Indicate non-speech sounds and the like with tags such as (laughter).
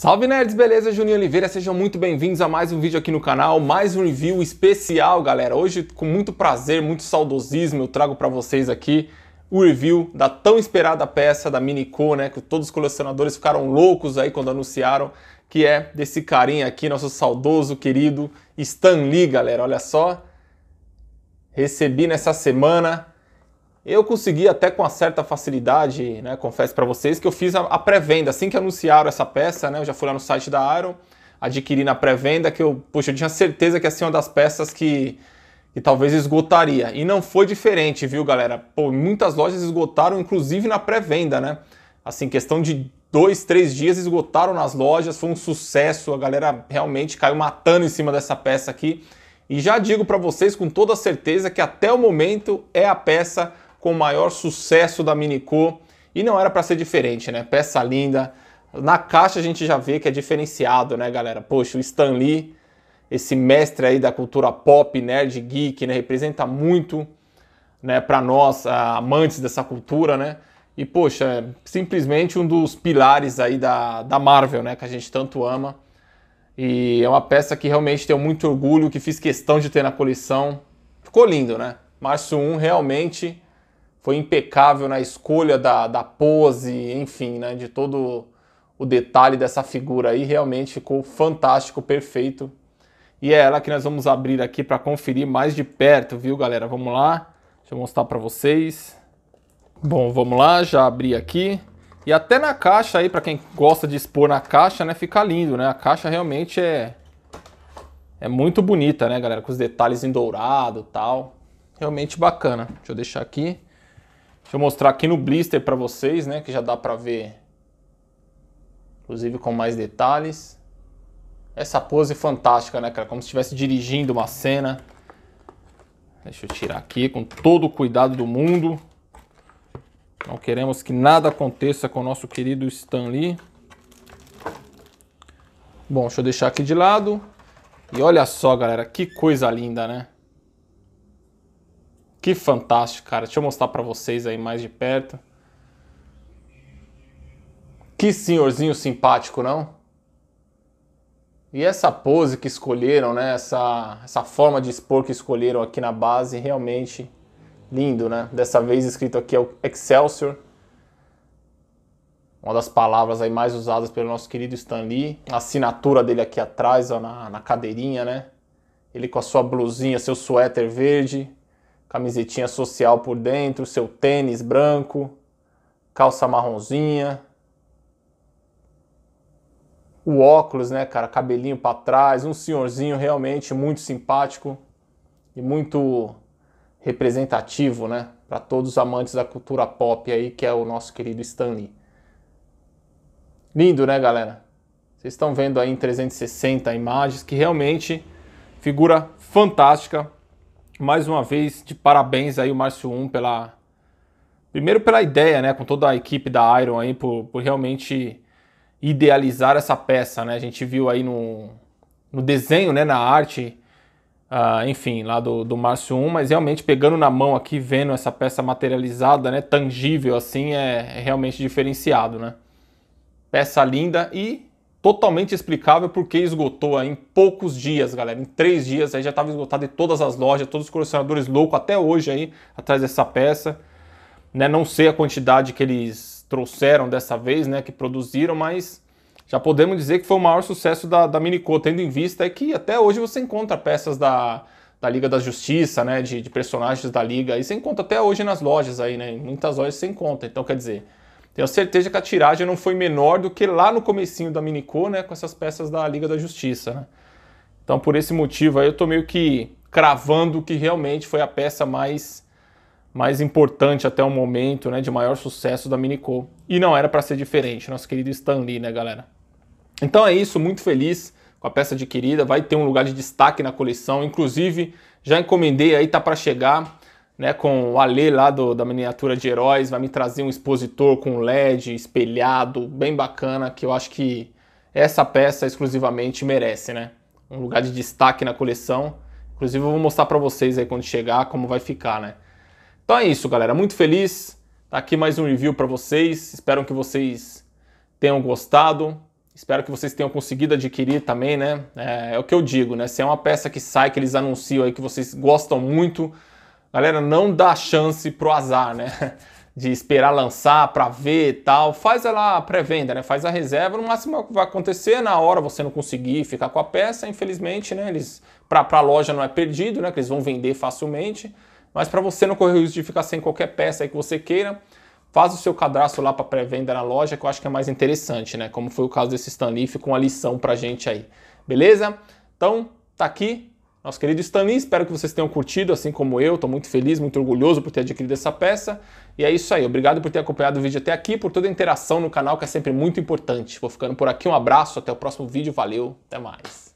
Salve nerds, beleza? Juninho Oliveira, sejam muito bem-vindos a mais um vídeo aqui no canal, mais um review especial, galera. Hoje, com muito prazer, muito saudosismo, eu trago para vocês aqui o review da tão esperada peça da Minico, né? Que todos os colecionadores ficaram loucos aí quando anunciaram, que é desse carinha aqui, nosso saudoso, querido Stan Lee, galera. Olha só, recebi nessa semana eu consegui até com uma certa facilidade, né, confesso para vocês, que eu fiz a, pré-venda. Assim que anunciaram essa peça, né, eu já fui lá no site da Iron, adquiri na pré-venda, que eu, poxa, eu tinha certeza que ia ser uma das peças que, que talvez esgotaria. E não foi diferente, viu, galera? Pô, muitas lojas esgotaram, inclusive na pré-venda, né? Assim, questão de dois, três dias esgotaram nas lojas, foi um sucesso, a galera realmente caiu matando em cima dessa peça aqui. E já digo para vocês com toda certeza que até o momento é a peça com o maior sucesso da Minico e não era para ser diferente, né? Peça linda. Na caixa a gente já vê que é diferenciado, né, galera? Poxa, o Stan Lee, esse mestre aí da cultura pop, nerd, geek, né, representa muito, né, para nós ah, amantes dessa cultura, né? E poxa, é simplesmente um dos pilares aí da, da Marvel, né, que a gente tanto ama. E é uma peça que realmente tenho muito orgulho, que fiz questão de ter na coleção. Ficou lindo, né? Março 1 realmente foi impecável na escolha da, da pose, enfim, né, de todo o detalhe dessa figura aí. Realmente ficou fantástico, perfeito. E é ela que nós vamos abrir aqui para conferir mais de perto, viu, galera? Vamos lá, deixa eu mostrar para vocês. Bom, vamos lá, já abri aqui. E até na caixa aí, para quem gosta de expor na caixa, né, fica lindo, né? A caixa realmente é é muito bonita, né, galera? Com os detalhes em dourado, tal. Realmente bacana. Deixa eu deixar aqui. Deixa eu mostrar aqui no blister para vocês, né, que já dá para ver, inclusive com mais detalhes. Essa pose fantástica, né, cara, como se estivesse dirigindo uma cena. Deixa eu tirar aqui com todo o cuidado do mundo. Não queremos que nada aconteça com o nosso querido Stanley. Bom, deixa eu deixar aqui de lado. E olha só, galera, que coisa linda, né? Que fantástico, cara. Deixa eu mostrar para vocês aí mais de perto. Que senhorzinho simpático, não? E essa pose que escolheram, né? Essa, essa forma de expor que escolheram aqui na base, realmente lindo, né? Dessa vez escrito aqui é o Excelsior. Uma das palavras aí mais usadas pelo nosso querido Stan Lee. A assinatura dele aqui atrás, ó, na, na cadeirinha, né? Ele com a sua blusinha, seu suéter verde, camisetinha social por dentro, seu tênis branco, calça marronzinha, o óculos, né, cara, cabelinho para trás, um senhorzinho realmente muito simpático e muito representativo, né, para todos os amantes da cultura pop aí, que é o nosso querido Stanley. Lindo, né, galera? Vocês estão vendo aí em 360 imagens que realmente figura fantástica mais uma vez, de parabéns aí o Márcio 1 pela. Primeiro pela ideia, né? Com toda a equipe da Iron aí, por, por realmente idealizar essa peça, né? A gente viu aí no, no desenho, né? Na arte, uh, enfim, lá do, do Márcio 1, mas realmente pegando na mão aqui, vendo essa peça materializada, né? Tangível, assim, é, é realmente diferenciado, né? Peça linda e totalmente explicável porque esgotou em poucos dias, galera. Em três dias aí já estava esgotado em todas as lojas, todos os colecionadores loucos até hoje aí atrás dessa peça. Né? Não sei a quantidade que eles trouxeram dessa vez, né? Que produziram, mas já podemos dizer que foi o maior sucesso da, da Minico, tendo em vista que até hoje você encontra peças da, da Liga da Justiça, né? De, de personagens da Liga. E você encontra até hoje nas lojas aí, né? Em muitas lojas você encontra. Então, quer dizer, tenho certeza que a tiragem não foi menor do que lá no comecinho da Minicô, né, com essas peças da Liga da Justiça, né? Então, por esse motivo aí, eu tô meio que cravando que realmente foi a peça mais mais importante até o momento, né, de maior sucesso da Minicô. E não era para ser diferente, nosso querido Stan Lee, né, galera? Então é isso, muito feliz com a peça adquirida, vai ter um lugar de destaque na coleção, inclusive já encomendei aí, tá para chegar, né, com o Alê lá do, da miniatura de heróis, vai me trazer um expositor com LED espelhado, bem bacana, que eu acho que essa peça exclusivamente merece, né? Um lugar de destaque na coleção. Inclusive eu vou mostrar para vocês aí quando chegar como vai ficar, né? Então é isso, galera. Muito feliz. Tá aqui mais um review para vocês. Espero que vocês tenham gostado. Espero que vocês tenham conseguido adquirir também, né? É, é o que eu digo, né? Se é uma peça que sai, que eles anunciam aí que vocês gostam muito, Galera, não dá chance pro azar, né? (laughs) De esperar lançar para ver e tal. Faz ela a pré-venda, né? Faz a reserva. No máximo é vai acontecer na hora você não conseguir ficar com a peça. Infelizmente, né? Eles para a loja não é perdido, né? Que eles vão vender facilmente. Mas para você não correr o risco de ficar sem qualquer peça aí que você queira, faz o seu cadastro lá para pré-venda na loja, que eu acho que é mais interessante, né? Como foi o caso desse Stanley, fica uma lição para gente aí. Beleza? Então, tá aqui nosso querido Stanley. Espero que vocês tenham curtido, assim como eu. Estou muito feliz, muito orgulhoso por ter adquirido essa peça. E é isso aí. Obrigado por ter acompanhado o vídeo até aqui, por toda a interação no canal, que é sempre muito importante. Vou ficando por aqui. Um abraço, até o próximo vídeo. Valeu, até mais.